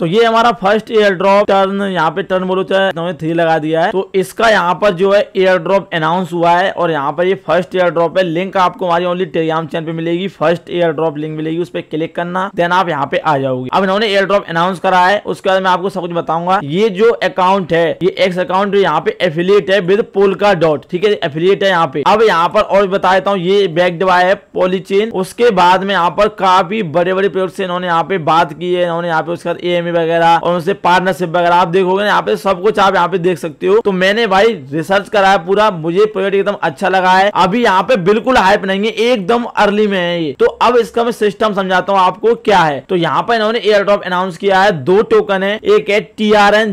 तो ये हमारा फर्स्ट एयर ड्रॉप टर्न यहाँ पे टर्न बोलो चाहे थ्री लगा दिया है तो इसका यहाँ पर जो है एयर ड्रॉप अनाउंस हुआ है और यहाँ पर ये फर्स्ट एयर ड्रॉप है लिंक आपको हमारी ओनली टेलीग्राम चैनल पे मिलेगी फर्स्ट एयर ड्रॉप लिंक मिलेगी उस पर क्लिक करना देन आप यहाँ पे आ जाओगे अब इन्होंने एयर ड्रॉप अनाउंस करा है उसके बाद मैं आपको सब कुछ बताऊंगा ये जो अकाउंट है ये एक्स अकाउंट यहाँ पे एफिलियट है विद पोलका डॉट ठीक है एफिलियट है यहाँ पे अब यहाँ पर और बता देता हूँ ये बैग बाय है पॉलीचेन उसके बाद में यहाँ पर काफी बड़े बड़े प्रयोग से इन्होंने यहाँ पे बात की है इन्होंने यहाँ पे उसके बाद अकेडमी वगैरह और उनसे पार्टनरशिप वगैरह आप देखोगे ना यहाँ पे सब कुछ आप यहाँ पे देख सकते हो तो मैंने भाई रिसर्च कराया पूरा मुझे प्रोजेक्ट एकदम अच्छा लगा है अभी यहाँ पे बिल्कुल हाइप नहीं है एकदम अर्ली में है ये तो अब इसका मैं सिस्टम समझाता हूँ आपको क्या है तो यहाँ पे इन्होंने एयर ड्रॉप अनाउंस किया है दो टोकन है एक है टी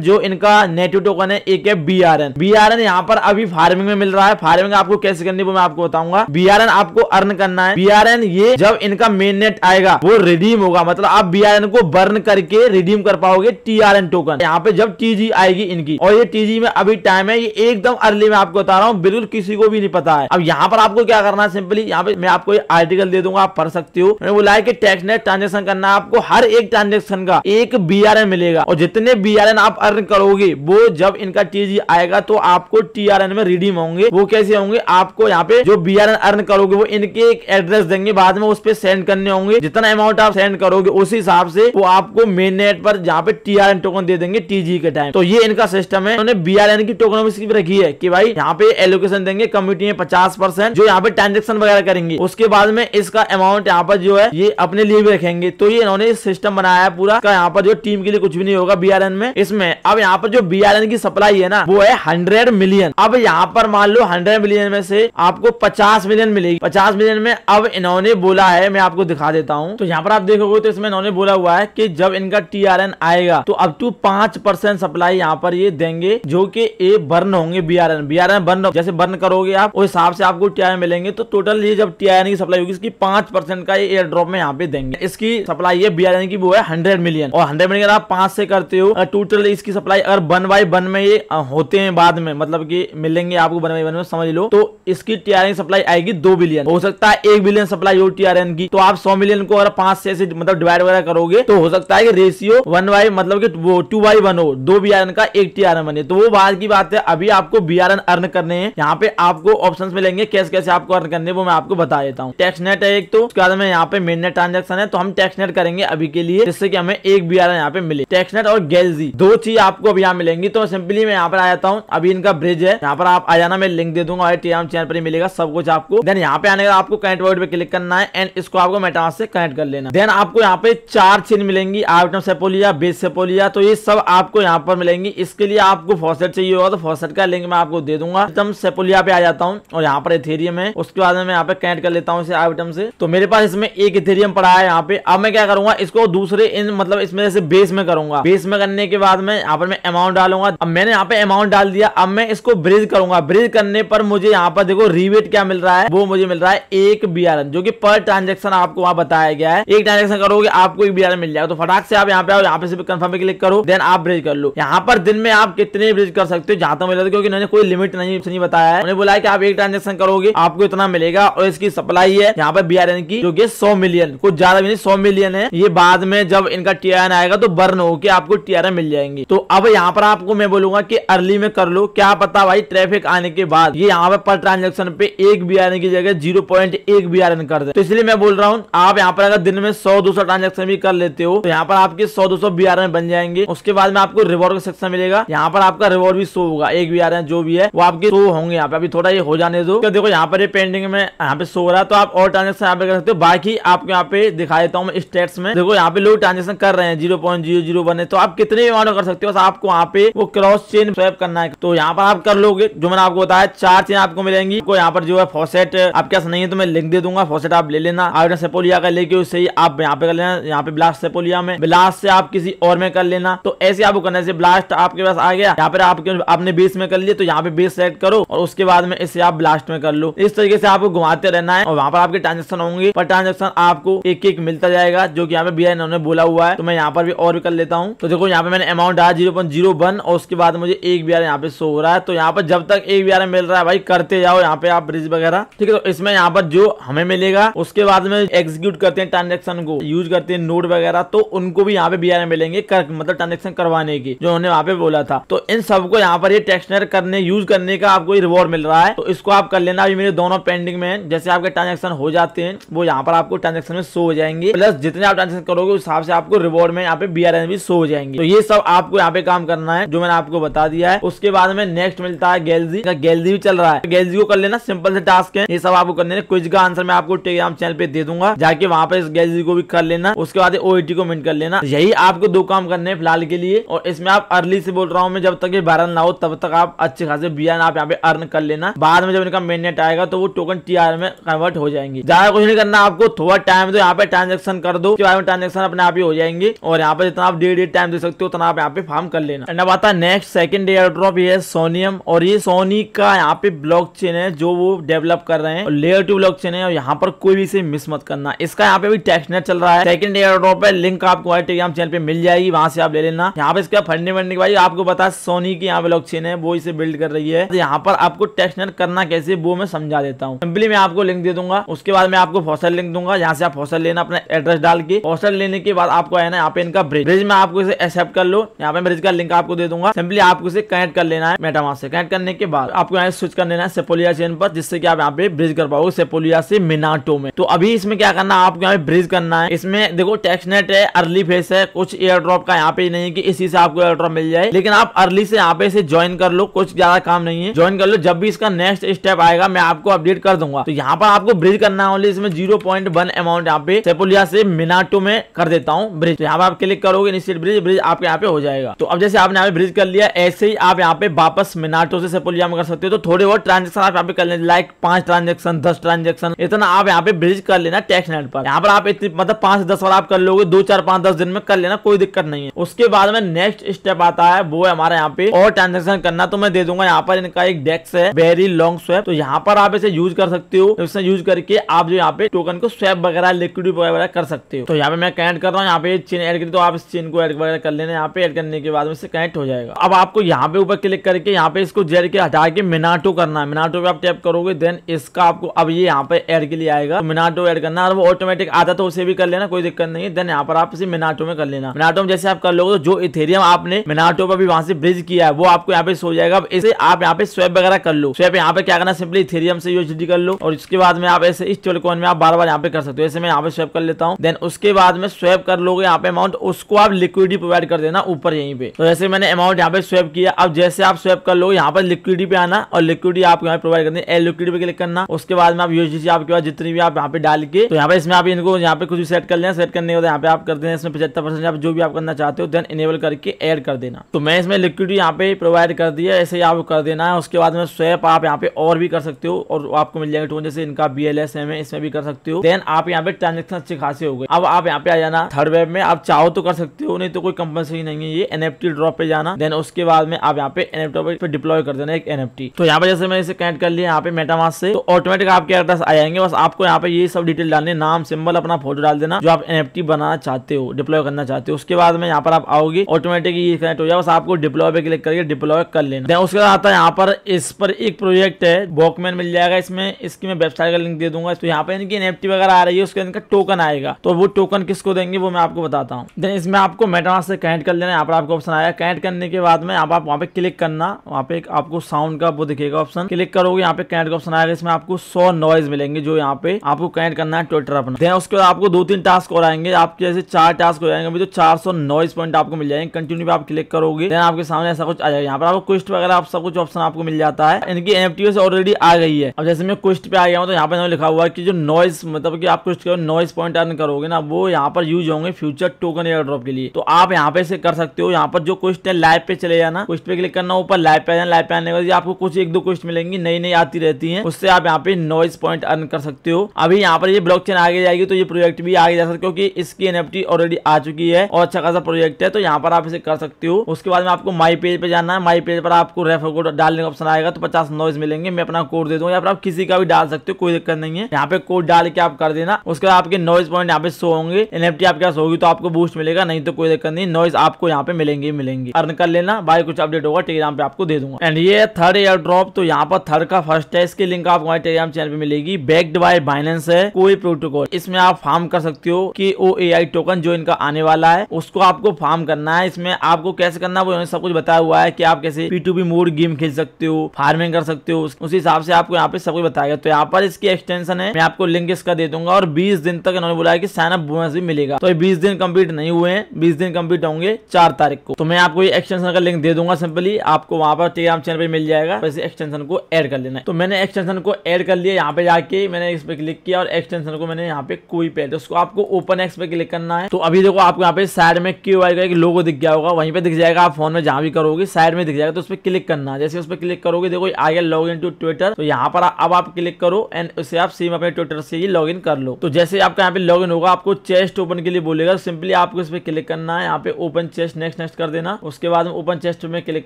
जो इनका नेटिव टोकन है एक है B R N B R N यहाँ पर अभी फार्मिंग में मिल रहा है फार्मिंग आपको कैसे करनी वो मैं आपको बताऊंगा बी आर एन आपको अर्न करना है बी आर एन ये जब इनका मेन नेट आएगा वो रिडीम होगा मतलब आप बी आर एन को बर्न करके रिडीम कर पाओगे टी आर एन टोकन यहाँ पे जब टीजी आएगी इनकी और ये टीजी में अभी टाइम है ये एकदम अर्ली में आपको बता रहा हूँ बिल्कुल किसी को भी नहीं पता है अब यहाँ पर आपको क्या करना है सिंपली यहाँ पे मैं आपको ये आर्टिकल दे दूंगा आप पढ़ सकते हो मैंने बोला की टैक्स नेट ट्रांजेक्शन करना आपको हर एक ट्रांजेक्शन का एक बी मिलेगा और जितने बी आप अर्न करोगे वो जब इनका टीजी आएगा तो आपको टी में रिडीम होंगे वो कैसे होंगे आपको यहाँ पे जो बी अर्न करोगे वो इनके एक एड्रेस देंगे बाद में उस पर सेंड करने होंगे जितना अमाउंट आप सेंड करोगे उसी हिसाब से वो आपको मेन नेट पर पर जहाँ पे टी आर एन टोकन दे देंगे टीजी के टाइम तो ये इनका सिस्टम है उन्होंने बी आर एन की टोकन भी रखी है कि भाई यहाँ पे एलोकेशन देंगे कम्युनिटी में पचास परसेंट जो यहाँ पे ट्रांजेक्शन वगैरह करेंगे उसके बाद में इसका अमाउंट यहाँ पर जो है ये अपने लिए भी रखेंगे तो ये इन्होंने सिस्टम बनाया है पूरा का यहाँ पर जो टीम के लिए कुछ भी नहीं होगा बी में इसमें अब यहाँ पर जो बी की सप्लाई है ना वो है हंड्रेड मिलियन अब यहाँ पर मान लो हंड्रेड मिलियन में से आपको पचास मिलियन मिलेगी पचास मिलियन में अब इन्होंने बोला है मैं आपको दिखा देता हूँ तो यहाँ पर आप देखोगे तो इसमें इन्होंने बोला हुआ है कि जब इनका टी बीआरएन आएगा तो अब टू पांच परसेंट सप्लाई यहाँ पर ये देंगे जो कि ए बर्न होंगे बीआरएन बीआरएन बर्न जैसे बर्न करोगे आप उस हिसाब से आपको टी मिलेंगे तो टोटल ये जब टी की सप्लाई होगी इसकी पांच परसेंट का एयर ड्रॉप में यहाँ पे देंगे इसकी सप्लाई है बीआरएन की वो है हंड्रेड मिलियन और हंड्रेड मिलियन आप पांच से करते हो टोटल इसकी सप्लाई अगर बन बाई बन में ये होते हैं बाद में मतलब की मिलेंगे आपको बन बाई बन में समझ लो तो इसकी टी की सप्लाई आएगी दो बिलियन हो सकता है एक बिलियन सप्लाई हो टी की तो आप सौ मिलियन को अगर पांच से मतलब डिवाइड वगैरह करोगे तो हो सकता है कि रेशियो वन वाई मतलब कि वो टू बाई वन हो दो बी आर एन का एक टी बने तो वो बाहर की बात है अभी आपको बी आर एन अर्न करने हैं यहाँ पे आपको ऑप्शन मिलेंगे कैसे कैसे आपको अर्न करने वो मैं आपको बता देता हूँ टैक्स नेट है एक तो उसके बाद में यहाँ पे मेन नेट ट्रांजेक्शन है तो हम टैक्स नेट करेंगे अभी के लिए जिससे कि हमें एक बी यहाँ पे मिले टैक्स नेट और गैलजी दो चीज आपको अभी यहाँ मिलेंगी तो सिंपली मैं यहाँ पर आ जाता हूँ अभी इनका ब्रिज है यहाँ पर आप आ जाना मैं लिंक दे दूंगा और एम चैनल पर मिलेगा सब कुछ आपको देन यहाँ पे आने का आपको कनेक्ट वर्ड पे क्लिक करना है एंड इसको आपको मेटास से कनेक्ट कर लेना देन आपको यहाँ पे चार चीज मिलेंगी आइटम सेपोली सेपोलिया बेस सेपोलिया तो ये सब आपको यहाँ पर मिलेंगी इसके लिए आपको फॉसेट चाहिए होगा तो फॉसेट का लिंक मैं आपको दे दूंगा एकदम सेपोलिया पे आ जाता हूँ और यहाँ पर इथेरियम है उसके बाद में यहाँ पे कैंट कर लेता हूँ इसे आइटम से तो मेरे पास इसमें एक इथेरियम पड़ा है यहाँ पे अब मैं क्या करूंगा इसको दूसरे इन मतलब इसमें जैसे बेस में करूंगा बेस में करने के बाद में यहाँ पर मैं अमाउंट डालूंगा अब मैंने यहाँ पे अमाउंट डाल दिया अब मैं इसको ब्रिज करूंगा ब्रिज करने पर मुझे यहाँ पर देखो रिवेट क्या मिल रहा है वो मुझे मिल रहा है एक बी जो कि पर ट्रांजेक्शन आपको वहाँ बताया गया है एक ट्रांजेक्शन करोगे आपको एक बी मिल जाएगा तो फटाक से आप यहाँ पे आओ यहाँ पे कन्फर्म पे क्लिक करो देन आप ब्रिज कर लो यहाँ पर दिन में आप कितने ब्रिज कर सकते हो जहां तक मिला क्योंकि उन्होंने कोई लिमिट नहीं, नहीं बताया है उन्हें बोला है कि आप एक ट्रांजेक्शन करोगे आपको इतना मिलेगा और इसकी सप्लाई है यहाँ पर बी आर एन की जो की सौ मिलियन कुछ ज्यादा भी नहीं सौ मिलियन है ये बाद में जब इनका टी आर एन आएगा तो बर्न होकर आपको टी आर एन मिल जाएंगे तो अब यहाँ पर आपको मैं बोलूंगा की अर्ली में कर लो क्या पता भाई ट्रैफिक आने के बाद ये यहाँ पे पर ट्रांजेक्शन पे एक बी आर एन की जगह जीरो पॉइंट एक बी आर एन कर दे तो इसलिए मैं बोल रहा हूँ आप यहाँ पर अगर दिन में सौ दो ट्रांजेक्शन भी कर लेते हो तो यहाँ पर आपके सौ दो दो सौ बन जाएंगे उसके बाद में आपको रिवॉर्ड का सेक्शन मिलेगा यहाँ पर आपका रिवॉर्ड भी शो होगा एक बी आर जो भी है वो आपके शो होंगे यहाँ पे अभी थोड़ा ये हो जाने दो देखो यहाँ पर पेंडिंग में यहाँ पे शो हो रहा है तो आप और ट्रांजेक्शन यहाँ पे कर सकते हो बाकी आपको यहाँ पे दिखा देता हूँ स्टेट्स में देखो यहाँ पे लोग ट्रांजेक्शन कर रहे हैं जीरो पॉइंट जीरो जीरो बने तो आप कितने अमाउंट कर सकते हो बस आपको यहाँ पे वो क्रॉस चेन स्वैप करना है तो यहाँ पर आप कर लोगे जो मैंने आपको बताया चार चेन आपको मिलेंगी आपको यहाँ पर जो है फॉसेट आपके पास नहीं है तो मैं लिंक दे दूंगा फॉसेट आप ले लेना आयोडन सेपोलिया का लेके उससे आप यहाँ पे कर लेना यहाँ पे ब्लास्ट सेपोलिया में ब्लास्ट से आप आप किसी और में कर लेना तो ऐसे आपको करने से ब्लास्ट आपके पास आ गया यहाँ पर आपके आपने बीस में कर लिया तो यहाँ पे बीस सेलेक्ट करो और उसके बाद में इसे आप ब्लास्ट में कर लो इस तरीके से आपको घुमाते रहना है और वहाँ पर आपके ट्रांजेक्शन होंगे पर ट्रांजेक्शन आपको एक एक मिलता जाएगा जो की यहाँ पे बी इन्होंने बोला हुआ है तो मैं यहाँ पर भी और भी कर लेता हूँ तो देखो यहाँ पे मैंने अमाउंट आया जीरो जीरो वन और उसके बाद मुझे एक बी आर यहाँ पे सो हो रहा है तो यहाँ पर जब तक एक बी आर मिल रहा है भाई करते जाओ यहाँ पे आप ब्रिज वगैरह ठीक है तो इसमें यहाँ पर जो हमें मिलेगा उसके बाद में एग्जीक्यूट करते हैं ट्रांजेक्शन को यूज करते हैं नोट वगैरह तो उनको भी यहाँ पे बी वगैरह मिलेंगे कर, मतलब ट्रांजेक्शन करवाने की जो उन्होंने वहाँ पे बोला था तो इन सबको यहाँ पर ये टेक्सनर करने यूज करने का आपको रिवॉर्ड मिल रहा है तो इसको आप कर लेना अभी मेरे दोनों पेंडिंग में है जैसे आपके ट्रांजेक्शन हो जाते हैं वो यहाँ पर आपको ट्रांजेक्शन में शो हो जाएंगे प्लस जितने आप ट्रांजेक्शन करोगे उस हिसाब से आपको रिवॉर्ड में यहाँ पे बी भी शो हो जाएंगे तो ये सब आपको यहाँ पे काम करना है जो मैंने आपको बता दिया है उसके बाद में नेक्स्ट मिलता है गैलरी का गैलरी भी चल रहा है गैलरी को कर लेना सिंपल से टास्क है ये सब आपको करने क्विज का आंसर मैं आपको टेलीग्राम चैनल पे दे दूंगा जाके वहाँ पे इस गैलरी को भी कर लेना उसके बाद ओ e को मिनट कर लेना यही आपको दो काम करने हैं फिलहाल के लिए और इसमें आप अर्ली से बोल रहा हूँ मैं जब तक ये वायरल ना हो तब तक आप अच्छे खासे बी आप यहाँ पे अर्न कर लेना बाद में जब इनका मेन नेट आएगा तो वो टोकन टी में कन्वर्ट हो जाएंगे ज्यादा कुछ नहीं करना आपको थोड़ा टाइम तो यहाँ पे ट्रांजेक्शन कर दो ट्रांजेक्शन अपने आप ही हो जाएंगे और यहाँ पे जितना आप डेढ़ डेढ़ टाइम दे सकते हो उतना आप यहाँ पे फार्म कर लेना एंड अब आता है नेक्स्ट सेकंड एयर ड्रॉप ये सोनियम और ये सोनी का यहाँ पे ब्लॉक है जो वो डेवलप कर रहे हैं लेयर टू ब्लॉक है और यहाँ पर कोई भी इसे मिस मत करना इसका यहाँ पे भी नेट चल रहा है सेकंड एयर ड्रॉप है लिंक आपको टेलीग्राम चैनल चैनल पे मिल जाएगी वहां से आप ले लेना यहाँ पे इसका फंडे फंडे भाई आपको पता है सोनी की यहाँ पे ब्लॉक है वो इसे बिल्ड कर रही है तो यहाँ पर आपको टेक्स्ट करना कैसे वो मैं समझा देता हूँ सिंपली मैं आपको लिंक दे दूंगा उसके बाद मैं आपको फॉसल लिंक दूंगा यहाँ से आप फॉसल लेना अपना एड्रेस डाल के फॉसल लेने के बाद आपको आना यहाँ पे इनका ब्रिज ब्रिज में आपको इसे एक्सेप्ट कर लो यहाँ पे ब्रिज का लिंक आपको दे दूंगा सिंपली आपको इसे कनेक्ट कर लेना है मेटा से कनेक्ट करने के बाद आपको यहाँ स्विच कर लेना है सेपोलिया चेन पर जिससे की आप यहाँ पे ब्रिज कर पाओगे सेपोलिया से मिनाटो में तो अभी इसमें क्या करना आपको यहाँ पे ब्रिज करना है इसमें देखो टेक्सनेट है अर्ली फेस है कुछ एयर ड्रॉप का यहाँ पे नहीं है कि इसी से आपको एयर ड्रॉप मिल जाए लेकिन आप अर्ली से यहाँ पे इसे ज्वाइन कर लो कुछ ज्यादा काम नहीं है ज्वाइन कर लो जब भी इसका नेक्स्ट स्टेप आएगा मैं आपको अपडेट कर दूंगा तो यहाँ पर आपको ब्रिज करना ओनली इसमें जीरो पॉइंट वन अमाउंट यहाँ पे सेपोलिया से मिनाटो में कर देता हूँ ब्रिज तो यहाँ पे आप क्लिक करोगे निश्चित ब्रिज ब्रिज आपके यहाँ पे हो जाएगा तो अब जैसे आपने यहाँ पे ब्रिज कर लिया ऐसे ही आप यहाँ पे वापस मिनाटो से सेपोलिया में कर सकते हो तो थोड़े बहुत ट्रांजेक्शन आप यहाँ पे कर ले लाइक पांच ट्रांजेक्शन दस ट्रांजेक्शन इतना आप यहाँ पे ब्रिज कर लेना टैक्स नेट पर यहाँ पर आप इतनी मतलब पांच दस बार आप कर लोगे दो चार पांच दस दिन में कर लेना लेना कोई दिक्कत नहीं है उसके बाद में नेक्स्ट स्टेप आता है वो है हमारे यहाँ पे और ट्रांजेक्शन करना तो मैं दे दूंगा यहाँ पर इनका एक डेक्स है वेरी लॉन्ग स्वेप तो यहाँ पर आप इसे यूज कर सकते हो इसे यूज करके आप जो यहाँ पे टोकन को स्वेप वगैरह लिक्विड वगैरह कर सकते हो तो यहाँ पे मैं कनेक्ट कर रहा हूँ यहाँ पे चेन एड करी तो आप इस चेन को एड वगैरह कर लेना यहाँ पे एड करने के बाद इससे कनेक्ट हो जाएगा अब आपको यहाँ पे ऊपर क्लिक करके यहाँ पे इसको जेड के हटा के मिनाटो करना है मिनाटो पे आप टैप करोगे देन इसका आपको अब ये यहाँ पे एड के लिए आएगा मिनाटो तो एड करना और वो ऑटोमेटिक आता तो उसे भी कर लेना कोई दिक्कत नहीं है देन यहाँ पर आप इसे मिनाटो में कर लेना लेना मिनाटो में जैसे आप कर लोगे तो जो इथेरियम आपने मिनाटो पर भी वहां से ब्रिज किया है वो आपको यहाँ पे सो जाएगा इसे आप यहाँ पे स्वेप वगैरह कर लो स्वेप यहाँ पे क्या करना सिंपली इथेरियम से यूज कर लो और उसके बाद में आप ऐसे इस ट्वेलकॉइन में आप बार बार यहाँ पे कर सकते हो ऐसे मैं यहाँ पे स्वेप कर लेता हूँ देन उसके बाद में स्वेप कर लोगे यहाँ पे अमाउंट उसको आप लिक्विडी प्रोवाइड कर देना ऊपर यहीं पे तो जैसे मैंने अमाउंट यहाँ पे स्वेप किया अब जैसे आप स्वेप कर लोगे यहाँ पर लिक्विडी पे आना और लिक्विडी आप यहाँ प्रोवाइड करनी है लिक्विडिटी पे क्लिक करना उसके बाद में आप यूएसडी आपके पास जितनी भी आप यहाँ पे डाल के तो यहाँ पे इसमें आप इनको यहाँ पे कुछ भी सेट कर लेना सेट करने के बाद यहाँ पे आप कर देना इसमें पचहत्तर परसेंट आप जो भी आप करना चाहते हो देन इनेबल करके ऐड कर देना तो मैं इसमें लिक्विड यहाँ पे प्रोवाइड कर दिया ऐसे ही आप कर देना है उसके बाद में स्वैप आप यहाँ पे और भी कर सकते हो और आपको मिल जाएगा टोन जैसे इनका बी एल एस एम है इसमें भी कर सकते हो देन आप यहाँ पे ट्रांजेक्शन अच्छे खासे हो गए अब आप यहाँ पे आ जाना थर्ड वेब में आप चाहो तो कर सकते हो नहीं तो कोई कंपलसरी नहीं है ये एनएफटी ड्रॉप पे जाना देन उसके बाद में आप यहाँ पे एनएफटी पे डिप्लॉय कर देना एक एनएफटी तो यहाँ पे जैसे मैंने इसे कनेक्ट कर लिया यहाँ पे मेटामास से तो ऑटोमेटिक आपके एड्रेस आ जाएंगे बस आपको यहाँ पे ये सब डिटेल डालने नाम सिंबल अपना फोटो डाल देना जो आप एनएफटी बनाना चाहते हो डिप्लॉय करना चाहते चाहते हो उसके बाद में यहाँ पर आप आओगे ऑटोमेटिक ये कनेक्ट हो जाए बस आपको डिप्लॉय पे क्लिक करके डिप्लॉय कर लेना उसके बाद आता है यहाँ पर इस पर एक प्रोजेक्ट है वॉकमैन मिल जाएगा इसमें इसकी मैं वेबसाइट का लिंक दे दूंगा तो यहाँ पर इनकी एनएफटी वगैरह आ रही है उसके इनका टोकन आएगा तो वो टोकन किसको देंगे वो मैं आपको बताता हूँ देन इसमें आपको मेटामास से कनेक्ट कर लेना यहाँ पर आपको ऑप्शन आया कनेक्ट करने के बाद में आप वहाँ पे क्लिक करना वहाँ पे आपको साउंड का वो दिखेगा ऑप्शन क्लिक करोगे यहाँ पे कनेक्ट का ऑप्शन आएगा इसमें आपको सौ नॉइज मिलेंगे जो यहाँ पे आपको कनेक्ट करना है ट्विटर अपना देन उसके बाद आपको दो तीन टास्क और आएंगे आपके जैसे चार टास्क हो जाएंगे अभी तो चार सौ नॉइस पॉइंट आपको मिल जाएंगे कंटिन्यू पे आप क्लिक करोगे देन आपके सामने ऐसा कुछ आ जाएगा यहाँ पर आपको क्विस्ट वगैरह आप सब कुछ ऑप्शन आपको मिल जाता है इनकी से ऑलरेडी आ गई है अब जैसे मैं क्विस्ट पे आ गया हूँ तो यहाँ पर लिखा हुआ है कि जो नॉइस मतलब कि आप क्विस्ट करो नॉइस पॉइंट अर्न करोगे ना वो यहाँ पर यूज होंगे फ्यूचर टोकन एयर ड्रॉप के लिए तो आप यहाँ पे कर सकते हो यहाँ पर जो क्विस्ट है लाइव पे चले जाना क्विस्ट पे क्लिक करना ऊपर लाइव पे आना लाइव पे आने के बाद आपको कुछ एक दो क्विस्ट मिलेंगी नई नई आती रहती है उससे आप यहाँ पे नॉइस पॉइंट अर्न कर सकते हो अभी यहाँ पर ये ब्लॉक आगे जाएगी तो ये प्रोजेक्ट भी आगे जा सकते हो क्योंकि इसकी एनएफटी ऑलरेडी आ चुकी है है और अच्छा खासा प्रोजेक्ट है तो यहाँ पर आप इसे कर सकती हो उसके बाद में आपको माई पेज पे जाना है माई पेज पर आपको रेफर कोड डालने का ऑप्शन आएगा तो पचास नॉइस मिलेंगे मैं अपना कोड दे दूँ या फिर आप किसी का भी डाल सकते हो कोई दिक्कत नहीं है यहाँ पे कोड डाल के आप कर देना उसके बाद आपके नॉइस पॉइंट यहाँ पे शो होंगे एनएफटी आपके पास होगी तो आपको बूस्ट मिलेगा नहीं तो कोई दिक्कत नहीं नॉइस आपको यहाँ पे मिलेंगे मिलेंगे अर्न कर लेना भाई कुछ अपडेट होगा टेलीग्राम पे आपको दे दूंगा एंड ये थर्ड एयर ड्रॉप तो यहाँ पर थर्ड का फर्स्ट है इसके लिंक आपको हमारे टेलीग्राम चैनल पे मिलेगी बैक्ड बाय बाइनेंस है कोई प्रोटोकॉल इसमें आप फार्म कर सकते हो कि ओ टोकन जो इनका आने वाला वाला है उसको आपको फार्म करना है इसमें आपको कैसे करना है वो सब कुछ बताया हुआ है कि आप कैसे P to P mode game खेल सकते हो फार्मिंग कर सकते हो उस हिसाब से आपको यहाँ पे सब कुछ बताया गया तो यहाँ पर इसकी एक्सटेंशन है मैं आपको लिंक इसका दे दूंगा और बीस दिन तक इन्होंने बोला की साइन अप बोनस भी मिलेगा तो बीस दिन कम्प्लीट नहीं हुए हैं बीस दिन कम्प्लीट होंगे चार तारीख को तो मैं आपको ये एक्सटेंशन का लिंक दे दूंगा सिंपली आपको वहां पर टेलीग्राम चैनल पर मिल जाएगा वैसे तो एक्सटेंशन को एड कर लेना तो मैंने एक्सटेंशन को एड कर लिया यहाँ पे जाके मैंने इस पर क्लिक किया और एक्सटेंशन को मैंने यहाँ पे कोई पे तो उसको आपको ओपन एक्स पे क्लिक करना है तो अभी देखो आपको यहाँ पे साइड में क्यू आई का एक लोगो दिख गया होगा वहीं पे दिख जाएगा आप फोन में जहाँ भी करोगे साइड में दिख जाएगा तो उस पर क्लिक करना जैसे उस पर क्लिक करोगे देखो I'll log in to Twitter तो यहाँ पर अब आप क्लिक करो एंड उसे आप सेम अपने ट्विटर से ही लॉग कर लो तो जैसे आपका यहाँ पे लॉग होगा आपको चेस्ट ओपन के लिए बोलेगा सिंपली आपको इस पर क्लिक करना है यहाँ पे ओपन चेस्ट नेक्स्ट नेक्स्ट कर देना उसके बाद ओपन चेस्ट में क्लिक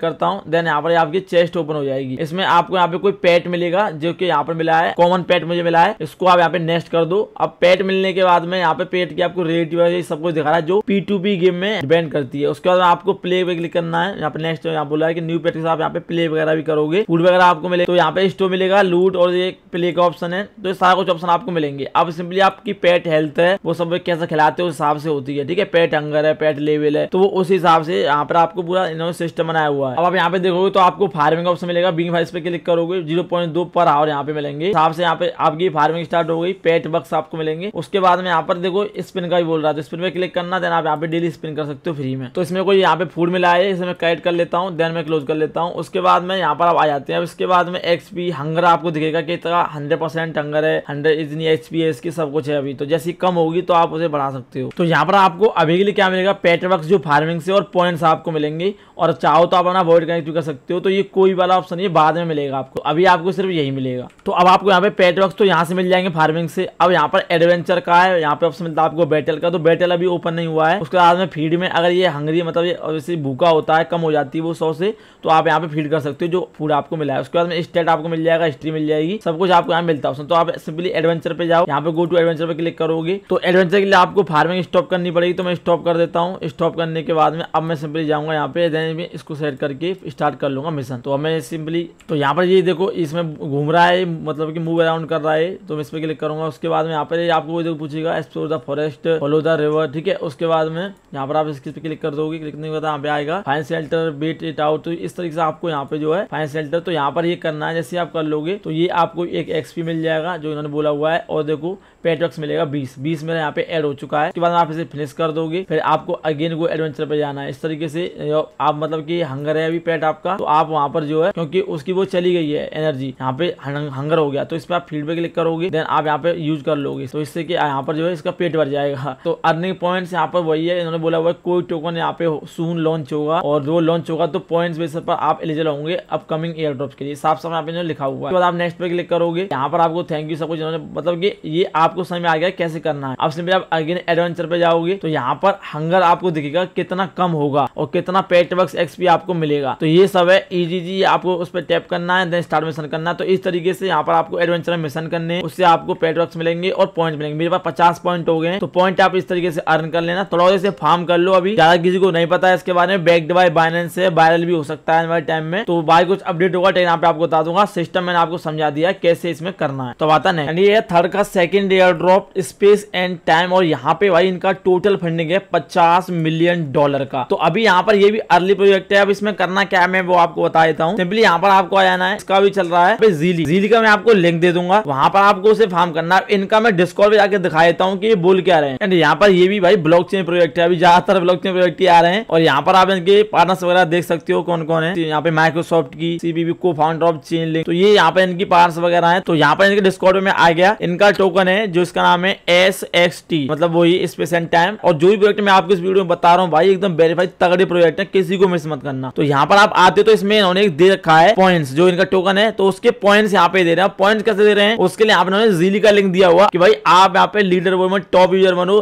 करता हूँ देन यहाँ पर आपकी चेस्ट ओपन हो जाएगी इसमें आपको यहाँ पे कोई पेट मिलेगा जो कि यहाँ पर मिला है कॉमन पेट मुझे मिला है इसको आप यहाँ पे नेक्स्ट कर दो अब पेट मिलने के बाद में यहाँ पे पेट की आपको रेट सब कुछ दिखा रहा है जो पी टू पी गेम में डिपेंड करती है उसके बाद आपको प्ले पे क्लिक करना है यहाँ पे नेक्स्ट तो यहाँ बोला है कि न्यू पेट के साथ यहाँ पे प्ले वगैरह भी करोगे फूड वगैरह आपको मिले तो यहाँ पे स्टोर मिलेगा लूट और ये प्ले का ऑप्शन है तो ये सारा कुछ ऑप्शन आपको मिलेंगे अब सिंपली आपकी पेट हेल्थ है वो सब कैसे खिलाते हैं उस हिसाब से होती है ठीक है पेट हंगर है पेट लेवल है तो वो उस हिसाब से यहाँ पर आपको पूरा इन्होंने सिस्टम बनाया हुआ है अब आप यहाँ पे देखोगे तो आपको फार्मिंग ऑप्शन मिलेगा बिंग फाइस पे क्लिक करोगे जीरो पॉइंट दो पर आवर यहाँ पे मिलेंगे हिसाब से यहाँ पे आपकी फार्मिंग स्टार्ट हो गई पेट बक्स आपको मिलेंगे उसके बाद में यहाँ पर देखो स्पिन का ही बोल रहा था स्पिन पे क्लिक करना देना आप यहाँ पे डेली स्पिन कर सकते हो फ्री में तो इसमें कोई यहाँ पे फूड मिला है इसे मैं कलेक्ट कर लेता हूँ देन मैं क्लोज कर लेता हूँ उसके बाद में यहाँ पर आप आ जाते हैं अब इसके बाद में एक्सपी हंगर आपको दिखेगा कि इतना हंड्रेड परसेंट हंगर है हंड्रेड इतनी एच पी है इसकी सब कुछ है अभी तो जैसी कम होगी तो आप उसे बढ़ा सकते हो तो यहाँ पर आपको अभी के लिए क्या मिलेगा पेटवर्क जो फार्मिंग से और पॉइंट्स आपको मिलेंगे और चाहो तो आप अपना अवॉइड कनेक्ट भी कर सकते हो तो ये कोई वाला ऑप्शन ये बाद में मिलेगा आपको अभी आपको सिर्फ यही मिलेगा तो अब आपको यहाँ पे पेटवर्क तो यहाँ से मिल जाएंगे फार्मिंग से अब यहाँ पर एडवेंचर का है यहाँ पे ऑप्शन मिलता है आपको बैटल का तो बैटल अभी ओपन नहीं हुआ है उसके बाद में फीड में अगर ये हंगरी मतलब ये ऑब्वियसली भूखा होता है कम हो जाती है वो सौ से तो आप यहाँ पे फीड कर सकते हो जो फूड आपको मिला है उसके बाद में स्टेट आपको मिल जाएगा हिस्ट्री मिल जाएगी सब कुछ आपको यहाँ मिलता है तो आप सिंपली एडवेंचर पे जाओ यहाँ पे गो टू एडवेंचर पे क्लिक करोगे तो एडवेंचर के लिए आपको फार्मिंग स्टॉप करनी पड़ेगी तो मैं स्टॉप कर देता हूँ स्टॉप करने के बाद में अब मैं सिंपली जाऊंगा यहाँ पे देन इसको सेट करके स्टार्ट कर लूंगा मिशन तो मैं सिंपली तो यहाँ पर ये देखो इसमें घूम रहा है मतलब कि मूव अराउंड कर रहा है तो मैं इस पर क्लिक करूंगा उसके बाद में यहाँ पर आपको पूछेगा explore the forest follow the river ठीक है उसके बाद बाद में यहाँ पर आप इसकी क्लिक कर दोगे क्लिक नहीं करता तो यहाँ पे आएगा find shelter beat it out तो इस तरीके से आपको यहाँ पे जो है फाइन सेल्टर तो यहाँ पर ये करना है जैसे आप कर लोगे तो ये आपको एक एक्सपी मिल जाएगा जो इन्होंने बोला हुआ है और देखो पेटवर्क्स मिलेगा बीस बीस मेरा यहाँ पे एड हो चुका है उसके बाद आप इसे फिनिश कर दोगे फिर आपको अगेन वो एडवेंचर पे जाना है इस तरीके से आप मतलब की हंगर है अभी पेट आपका तो आप वहाँ पर जो है क्योंकि उसकी वो चली गई है एनर्जी यहाँ पे हंगर हो गया तो इस पर आप फील्ड पे क्लिक करोगे देन आप यहाँ पे यूज कर लोगे तो इससे कि यहाँ पर जो है इसका पेट भर जाएगा तो अर्निंग पॉइंट यहाँ पर वही है इन्होंने बोला हुआ कोई टोकन यहाँ पे सून लॉन्च होगा और जो लॉन्च होगा तो पॉइंट बेस पर आप एलिजिबल होंगे अपकमिंग एयर ड्रॉप के लिए साफ साफ यहाँ पे लिखा हुआ है आप नेक्स्ट पे क्लिक करोगे यहाँ पर आपको थैंक यू सब कुछ मतलब की ये आप आपको समझ में आ गया कैसे करना है अब सिंपली आप अगेन एडवेंचर पे जाओगे तो यहाँ पर हंगर आपको दिखेगा कितना कम होगा और कितना पेट बक्स एक्सपी आपको मिलेगा तो ये सब है इजी जी आपको उस पर टैप करना है देन स्टार्ट मिशन करना है तो इस तरीके से यहाँ पर आपको एडवेंचर मिशन करने हैं उससे आपको पेट बक्स मिलेंगे और पॉइंट मिलेंगे मेरे पास पचास पॉइंट हो गए तो पॉइंट आप इस तरीके से अर्न कर लेना थोड़ा से फार्म कर लो अभी ज्यादा किसी को नहीं पता है इसके बारे में बैक्ड बाय बाइनेंस है वायरल भी हो सकता है हमारे टाइम में तो बाई कुछ अपडेट होगा तो यहाँ पे आपको बता दूंगा सिस्टम मैंने आपको समझा दिया कैसे इसमें करना है तो आता नहीं ये थर्ड का second day air drop space and time और यहाँ पे भाई इनका टोटल फंडिंग है पचास मिलियन डॉलर का तो अभी यहाँ पर ये भी अर्ली प्रोजेक्ट है अब इसमें करना क्या है मैं वो आपको बता देता हूँ सिंपली यहाँ पर आपको आ जाना है इसका भी चल रहा है जीली जीली का मैं आपको लिंक दे दूंगा वहां पर आपको उसे फार्म करना है इनका मैं डिस्कॉल पे जाकर दिखा देता हूँ की ये बोल क्या रहे हैं एंड यहाँ पर ये भी भाई ब्लॉक चेन प्रोजेक्ट है अभी ज्यादातर ब्लॉक चेन प्रोजेक्ट ही आ रहे हैं और यहाँ पर आप इनके पार्टनर्स वगैरह देख सकते हो कौन कौन है यहाँ पे माइक्रोसॉफ्ट की सीबीबी को फाउंडर ऑफ चेन लिंक तो ये यहाँ पे इनकी पार्टनर्स वगैरह है तो यहाँ पर इनके डिस्कॉर्ड में आ गया इनका टोकन है जो इसका नाम है एस एक्स टी मतलब वही स्पेस एंड टाइम और जो भी प्रोजेक्ट मैं आपको इस वीडियो में बता रहा हूँ भाई एकदम वेरीफाइड तगड़े प्रोजेक्ट है किसी को मिस मत करना तो यहाँ पर आप आते तो इसमें इन्होंने दे रखा है पॉइंट जो इनका टोकन है तो उसके पॉइंट यहाँ पे दे रहे हैं पॉइंट कैसे दे रहे हैं उसके लिए आपने जिली का लिंक दिया हुआ कि भाई आप यहाँ पे लीडर बोर्ड में टॉप यूजर बनो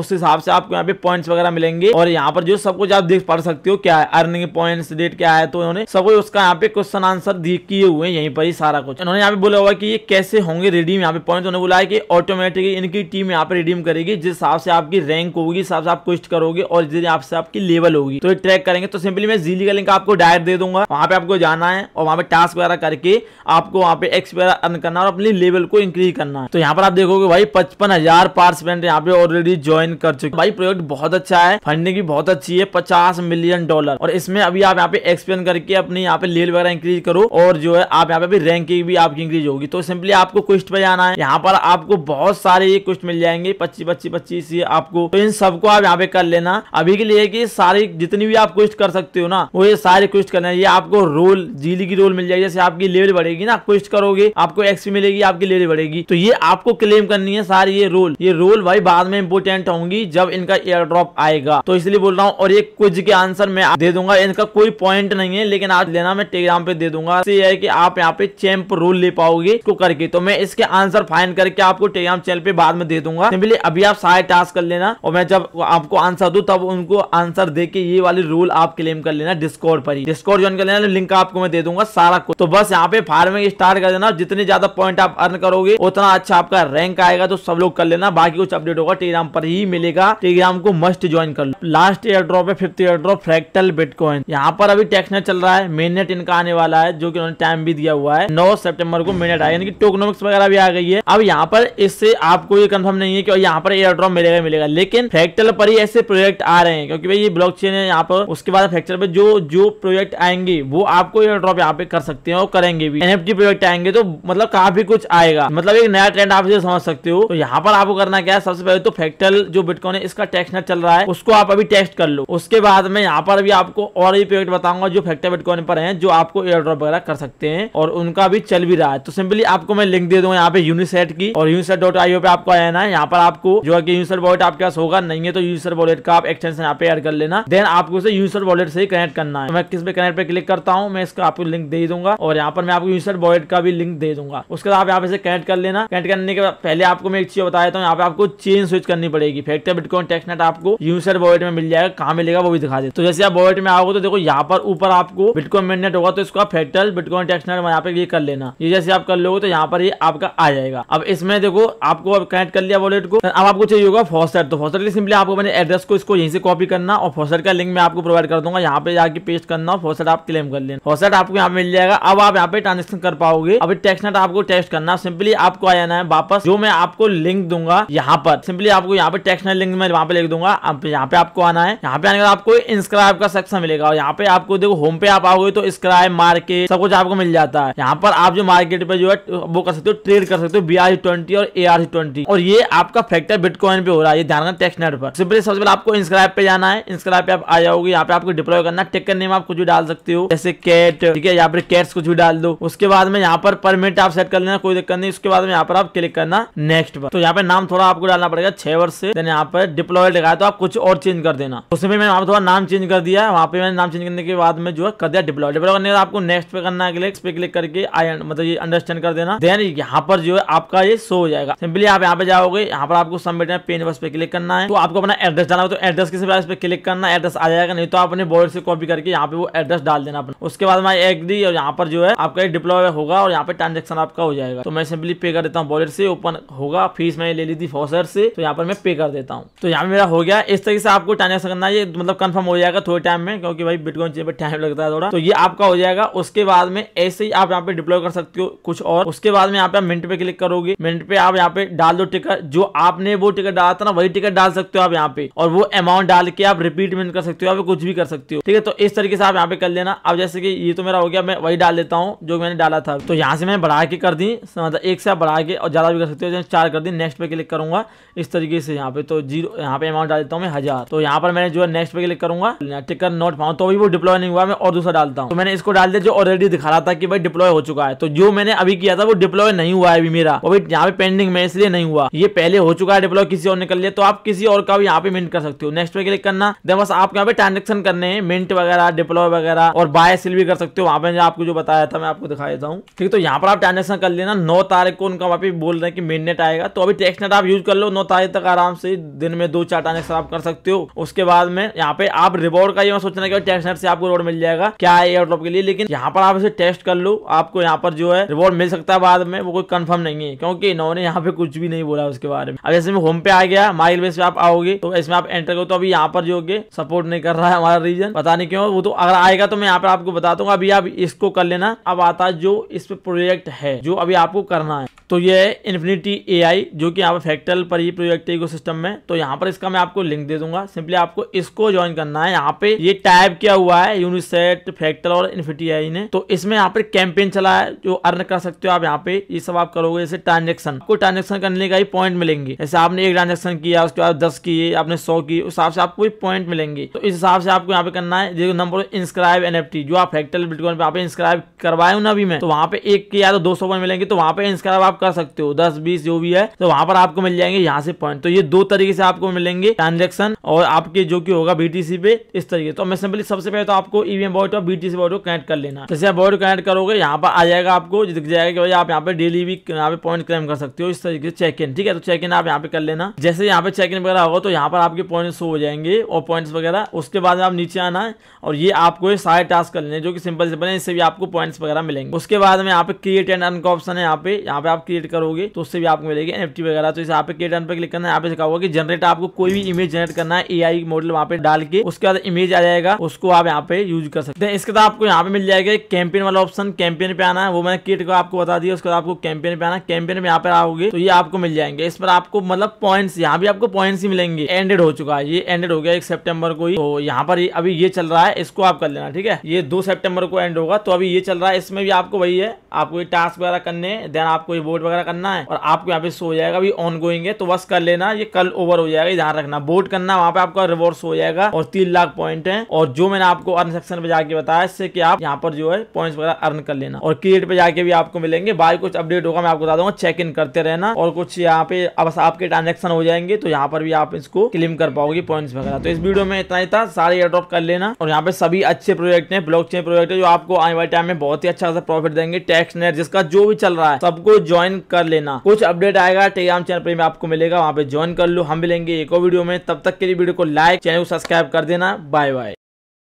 उस हिसाब से आपको यहाँ पे पॉइंट वगैरह मिलेंगे और यहाँ पर जो सब कुछ आप देख पढ़ सकते हो क्या है अर्निंग पॉइंट डेट क्या है तो उन्होंने सब कुछ उसका यहाँ पे क्वेश्चन आंसर किए हुए यहीं पर ही सारा कुछ इन्होंने यहाँ पे बोला हुआ कि ये कैसे होंगे रेडीम यहाँ पे पॉइंट्स उन्होंने बोला है कि ऑटोमेटिकली इनकी टीम यहाँ पर रिडीम करेगी जिस हिसाब से आपकी रैंक होगी हिसाब से आप क्विस्ट करोगे और जिस हिसाब से आपकी लेवल होगी तो ये ट्रैक करेंगे तो सिंपली मैं जीली का लिंक आपको डायरेक्ट दे दूंगा वहां पे आपको जाना है और वहाँ पे टास्क वगैरह करके आपको वहाँ पे एक्स वगैरह अर्न करना और अपनी लेवल को इंक्रीज करना है तो यहाँ पर आप देखोगे भाई पचपन हजार पार्टिसिपेंट यहाँ पे ऑलरेडी ज्वाइन कर चुके भाई प्रोजेक्ट बहुत अच्छा है फंडिंग भी बहुत अच्छी है पचास मिलियन डॉलर और इसमें अभी आप यहाँ पे एक्सप्लेन करके अपनी यहाँ पे लेवल वगैरह इंक्रीज करो और जो है आप यहाँ पे रैंकिंग भी आपकी इंक्रीज होगी तो सिंपली आपको क्विस्ट पे जाना है यहाँ पर आपको बहुत सारे ये क्वेश्चन मिल जाएंगे पच्चीस पच्चीस पच्चीस ये आपको तो इन सबको आप यहाँ पे कर लेना अभी के लिए कि सारी जितनी भी आप क्वेश्चन कर सकते हो ना वो ये सारे क्वेश्चन करना ये आपको रोल जीली की रोल मिल जाएगी जैसे आपकी लेवल बढ़ेगी ना क्वेश्चन करोगे आपको एक्स मिलेगी आपकी लेवल बढ़ेगी तो ये आपको क्लेम करनी है सारी ये रोल ये रोल भाई बाद में इंपोर्टेंट होंगी जब इनका एयर ड्रॉप आएगा तो इसलिए बोल रहा हूँ और ये क्विज के आंसर मैं दे दूंगा इनका कोई पॉइंट नहीं है लेकिन आज लेना मैं टेलीग्राम पे दे दूंगा है कि आप यहाँ पे चैंप रोल ले पाओगे इसको करके तो मैं इसके आंसर फाइन करके आपको टेलीग्राम चैनल पे बाद में दे दूंगा सिंपली अभी आप सारे टास्क कर लेना और मैं जब आपको आंसर दू तब उनको आंसर दे के ये वाली रूल आप क्लेम कर लेना डिस्कॉर्ड पर ही डिस्कॉर्ड ज्वाइन कर लेना लिंक तो आपको मैं दे दूंगा सारा कुछ तो बस यहाँ पे फार्मिंग स्टार्ट कर देना जितने ज्यादा पॉइंट आप अर्न करोगे उतना अच्छा आपका रैंक आएगा तो सब लोग कर लेना बाकी कुछ अपडेट होगा टेलीग्राम पर ही मिलेगा टेलीग्राम को मस्ट ज्वाइन कर लो लास्ट एयर ड्रॉप है fifth air drop Fractal Bitcoin यहाँ पर अभी टेक्सनेट चल रहा है मेननेट इनका आने वाला है जो की उन्होंने टाइम भी दिया हुआ है नौ सेप्टेम्बर को मेननेट आया यानी कि टोकनोमिक्स वगैरह भी आ गई है अब यहाँ पर इससे आपको ये कंफर्म नहीं है कि यहाँ पर एयर ड्रॉप मिलेगा मिलेगा लेकिन फैक्टर पर ही ऐसे प्रोजेक्ट आ रहे हैं क्योंकि भाई ये ब्लॉक है यहाँ पर उसके बाद फैक्टर पर जो जो प्रोजेक्ट आएंगे वो आपको एयर ड्रॉप यहाँ पे कर सकते हैं और करेंगे भी एन प्रोजेक्ट आएंगे तो मतलब काफी कुछ आएगा मतलब एक नया ट्रेंड आप इसे समझ सकते हो तो यहाँ पर आपको करना क्या है सबसे पहले तो फैक्टर जो बिटकॉन है इसका टेक्स नेट चल रहा है उसको आप अभी टेस्ट कर लो उसके बाद में यहाँ पर भी आपको और भी प्रोजेक्ट बताऊंगा जो फैक्टर बिटकॉन पर है जो आपको एयर ड्रॉप वगैरह कर सकते हैं और उनका भी चल भी रहा है तो सिंपली आपको मैं लिंक दे दूंगा यहाँ पे यूनिसेट की और यूनिसेट डॉट आईओ पे आपको आना है यहाँ पर आपको जो है कि वॉलेट आपके पास होगा नहीं है तो यूजर वॉलेट का आप एक्सटेंशन यहाँ पे एड कर लेना देन आपको इसे यूजर वॉलेट से कनेक्ट करना है मैं किस पे कनेक्ट पे क्लिक करता हूँ मैं इसका आपको लिंक दे दूंगा और यहाँ पर मैं आपको यूजर वॉलेट का भी लिंक दे दूंगा उसके बाद आप यहाँ से कनेक्ट कर लेना कनेक्ट करने के बाद पहले आपको मैं एक चीज बताया था यहाँ पे आपको चेन स्विच करनी पड़ेगी फैक्टर बिटकॉइन टेक्सनेट आपको यूजर वॉलेट में मिल जाएगा कहाँ मिलेगा वो भी दिखा दे तो जैसे आप वॉलेट में आओगे तो देखो यहाँ पर ऊपर आपको बिटकॉइन मिननेट होगा तो इसको आप फैक्टर बिटकॉइन टेक्सनेट यहाँ पे ये कर लेना ये जैसे आप कर लोगे तो यहाँ पर ये आपका आ जाएगा अब इसमें देखो आपको कनेक्ट कर लिया वॉलेट को अब आपको चाहिए होगा फॉसेट तो फॉसेट के सिंपली आपको मैंने एड्रेस को इसको यहीं से कॉपी करना और फॉसेट का लिंक मैं आपको प्रोवाइड कर दूंगा यहाँ पे जाके पेस्ट करना और फॉसेट आप क्लेम कर लेना फॉसेट आपको यहाँ मिल जाएगा अब आप यहाँ पे ट्रांजेक्शन कर पाओगे अभी टेक्सनेट आपको टेस्ट करना सिंपली आपको आ जाना है वापस जो मैं आपको लिंक दूंगा यहाँ पर सिंपली आपको यहाँ पे टेक्सनेट लिंक मैं वहाँ पे लिख दूंगा अब यहाँ पे आपको आना है यहाँ पे आने का आपको इंस्क्राइब का सेक्शन मिलेगा और यहाँ पे आपको देखो होम पे आप आओगे तो इंस्क्राइब मार्केट सब कुछ आपको मिल जाता है यहाँ पर आप जो मार्केट पे जो है वो कर सकते हो ट्रेड कर सकते हो ब्याज ट्वेंटी और ए आर ट्वेंटी और ये आपका फैक्टर बिटकॉइन पे हो रहा है ये ध्यान रखना टेक्स्ट नेट पर सिंपली सबसे पहले आपको इंस्क्राइब पे जाना है इंस्क्राइब पे आप आ जाओगे यहाँ पे आपको डिप्लॉय करना टेकर नेम आप कुछ भी डाल सकते हो जैसे कैट ठीक है यहाँ पर कैट्स कुछ भी डाल दो उसके बाद में यहाँ पर परमिट आप सेट कर लेना कोई दिक्कत नहीं उसके बाद में यहाँ पर आप क्लिक करना नेक्स्ट पर तो यहाँ पे नाम थोड़ा आपको डालना पड़ेगा छह वर्ष से यहाँ पर डिप्लॉय लिखा तो आप कुछ और चेंज कर देना उसमें मैंने वहाँ थोड़ा नाम चेंज कर दिया वहाँ पे मैंने नाम चेंज करने के बाद में जो है कर दिया डिप्लॉय डिप्लॉय करने के आपको नेक्स्ट पे करना है क्लिक पे क्लिक करके आई मतलब ये अंडरस्टैंड कर देना देन यहाँ पर जो है आपका ये शो हो जाएगा जाएगा सिंपली आप यहाँ पे जाओगे यहाँ पर आपको सबमिट में पेन बस पे क्लिक करना है तो आपको अपना एड्रेस डालना तो एड्रेस किसी पे क्लिक करना एड्रेस आ जाएगा नहीं तो आप अपने बोर्ड से कॉपी करके यहाँ पे वो एड्रेस डाल देना अपना उसके बाद मैं एक दी और यहाँ पर जो है आपका एक डिप्लॉय होगा और यहाँ पे ट्रांजेक्शन आपका हो जाएगा तो मैं सिंपली पे कर देता हूँ बॉलेट से ओपन होगा फीस मैंने ले ली थी फॉसर से तो यहाँ पर मैं पे कर देता हूँ तो यहाँ पे मेरा हो गया इस तरीके से आपको ट्रांजेक्शन करना है मतलब कंफर्म हो जाएगा थोड़े टाइम में क्योंकि भाई बिटकॉइन चीज पर टाइम लगता है थोड़ा तो ये आपका हो जाएगा उसके बाद में ऐसे ही आप यहाँ पे डिप्लॉय कर सकते हो कुछ और उसके बाद में यहाँ पे मिनट पे क्लिक करोगे मिनट पे आप यहाँ पे डाल दो टिकट जो आपने वो टिकट डाला था ना वही टिकट डाल सकते हो आप यहाँ पे और वो अमाउंट डाल के आप रिपीट में कर सकते हो आप कुछ भी कर सकते हो ठीक है तो इस तरीके से आप यहाँ पे कर लेना अब जैसे कि ये तो मेरा हो गया मैं वही डाल लेता हूँ जो मैंने डाला था तो यहाँ से मैं बढ़ा के कर दी मतलब एक से आप बढ़ा के और ज्यादा भी कर सकते हो चार कर दी नेक्स्ट पे क्लिक करूंगा इस तरीके से यहाँ पे तो जीरो यहाँ पे अमाउंट डाल देता हूँ मैं हजार तो यहाँ पर मैंने जो है नेक्स्ट पे क्लिक करूंगा टिकट नोट पाऊँ तो अभी वो डिप्लॉय नहीं हुआ मैं और दूसरा डालता हूँ तो मैंने इसको डाल दिया जो ऑलरेडी दिखा रहा था कि भाई डिप्लॉय हो चुका है तो जो मैंने अभी किया था वो डिप्लॉय नहीं हुआ है अभी मेरा वो यहाँ पे पेंडिंग लिंक में इसलिए नहीं हुआ ये पहले हो चुका है डिप्लॉय किसी और ने कर लिया तो आप किसी और का भी यहाँ पे मिनट कर सकते हो नेक्स्ट पे क्लिक करना देन बस आप यहाँ पे ट्रांजेक्शन करने हैं मिनट वगैरह डिप्लॉय वगैरह और बाय सेल भी कर सकते हो वहाँ पे आपको जो बताया था मैं आपको दिखा देता हूँ ठीक तो यहाँ पर आप ट्रांजेक्शन कर लेना नौ तारीख को उनका वहाँ पे बोल रहे हैं कि मेन आएगा तो अभी टेक्स्ट नेट आप यूज कर लो नौ तारीख तक आराम से दिन में दो चार ट्रांजेक्शन आप कर सकते हो उसके बाद में यहाँ पे आप रिवॉर्ड का ये सोचना कि टेक्स्ट नेट से आपको रोड मिल जाएगा क्या है एयरड्रॉप के लिए लेकिन यहाँ पर आप इसे टेस्ट कर लो आपको यहाँ पर जो है रिवॉर्ड मिल सकता है बाद में वो कोई कन्फर्म नहीं है क्योंकि इन्होंने यहाँ पे कुछ भी नहीं बोला उसके बारे में अब जैसे मैं होम पे आ गया माई एलबेस पे आप आओगे तो इसमें आप एंटर करो तो अभी यहाँ पर जो सपोर्ट नहीं कर रहा है हमारा रीजन पता नहीं क्यों वो तो अगर आएगा तो मैं यहाँ पर आपको बता दूंगा अभी आप इसको कर लेना अब आता जो इस पे प्रोजेक्ट है जो अभी आपको करना है तो ये है इन्फिनिटी एआई जो कि यहाँ पर फैक्टल पर ही प्रोजेक्ट है सिस्टम में तो यहाँ पर इसका मैं आपको लिंक दे दूंगा सिंपली आपको इसको ज्वाइन करना है यहाँ पे ये टाइप किया हुआ है यूनिसेट फैक्टल और इन्फिनिटी आई ने तो इसमें यहाँ पर कैंपेन चला है जो अर्न कर सकते हो आप यहाँ पे ये सब आप करोगे जैसे ट्रांजेक्शन आपको ट्रांजेक्शन करने का ही पॉइंट मिलेंगे जैसे आपने एक ट्रांजेक्शन किया उसके बाद दस किए आपने सौ किए उस हिसाब से आपको पॉइंट मिलेंगे तो इस हिसाब से आपको यहाँ पे करना है जो नंबर इंस्क्राइब एन जो आप फैक्टल बिटकॉइन पे आप इंस्क्राइब करवाए ना अभी मैं तो वहाँ पे एक किया तो दो सौ पॉइंट मिलेंगे तो वहाँ पे इंस्क्राइब आप कर सकते हो दस बीस जो भी है तो वहाँ पर आपको मिल जाएंगे यहाँ से पॉइंट तो ये दो तरीके से आपको मिलेंगे ट्रांजेक्शन और आपके जो की होगा बीटीसी पे इस तरीके तो मैं सिंपली सबसे पहले तो आपको ईवीएम e बॉट और बीटीसी बॉट को कनेक्ट कर लेना जैसे आप बॉट कनेक्ट करोगे यहाँ पर आ जाएगा आपको दिख जाएगा कि भाई आप यहाँ पे डेली भी यहाँ पे पॉइंट क्लेम कर सकते हो इस तरीके से चेक इन ठीक है तो चेक इन आप यहाँ पे कर लेना जैसे यहाँ पे चेक इन वगैरह होगा तो यहाँ पर आपके पॉइंट शो हो जाएंगे और पॉइंट्स वगैरह उसके बाद आप नीचे आना है और ये आपको सारे टास्क कर लेने जो कि सिंपल सिंपल है इससे भी आपको पॉइंट्स वगैरह मिलेंगे उसके बाद में यहाँ पे क्रिएट एंड अन का ऑप्शन है यहाँ पे यहाँ पे आप क्रिएट करोगे तो उससे भी आपको मिलेगी एन वगैरह तो इसे आप क्रिएट एंड पे क्लिक करना है यहाँ पे लिखा होगा कि जनरेट आपको कोई भी इमेज जनरेट करना है ए आई मॉडल वहाँ पे डाल के उसके बाद इमेज आ जाएगा उसको आप यहाँ पे यूज कर सकते हैं इसके बाद आपको यहाँ पे मिल जाएगा कैंपेन वाला ऑप्शन कैंपेन पे आना है वो मैंने किट को आपको बता दिया उसके बाद आपको कैंपेन पे आना कैंपेन में यहाँ पे आओगे करोगे तो ये आपको मिल जाएंगे इस पर आपको मतलब पॉइंट्स यहाँ भी आपको पॉइंट्स ही मिलेंगे एंडेड हो चुका है ये एंडेड हो गया एक सेप्टेम्बर को ही तो यहाँ पर अभी ये चल रहा है इसको आप कर लेना ठीक है ये दो सेप्टेम्बर को एंड होगा तो अभी ये चल रहा है इसमें भी आपको वही है आपको ये टास्क वगैरह करने देन आपको ये बोर्ड वगैरह करना है और आपको यहाँ पे सो जाएगा अभी ऑन गोइंग है तो बस कर लेना ये कल ओवर हो जाएगा ध्यान रखना बोर्ड करना वहाँ पे आपका रिवॉर्ड हो जाएगा और तीन लाख पॉइंट है और जो मैंने आपको अर्न सेक्शन पे जाके बताया इससे कि आप यहाँ पर जो है पॉइंट्स वगैरह अर्न कर लेना और क्रिएट पे जाके भी आपको मिलेंगे बाहर कुछ अपडेट होगा मैं आपको बता दूंगा चेक इन करते रहे रहना और कुछ यहाँ पे बस आपके ट्रांजेक्शन हो जाएंगे तो यहाँ पर भी आप इसको क्लेम कर पाओगे पॉइंट्स वगैरह तो इस वीडियो में इतना ही था सारे एयरड्रॉप कर लेना और यहाँ पे सभी अच्छे प्रोजेक्ट हैं ब्लॉकचेन प्रोजेक्ट है जो आपको आने वाले टाइम में बहुत ही अच्छा सा प्रॉफिट देंगे टैक्स नेट जिसका जो भी चल रहा है सबको ज्वाइन कर लेना कुछ अपडेट आएगा टेलीग्राम चैनल पर आपको मिलेगा वहाँ पे ज्वाइन कर लो हम मिलेंगे एक और वीडियो में तब तक के लिए वीडियो को लाइक चैनल को सब्सक्राइब कर देना बाय बाय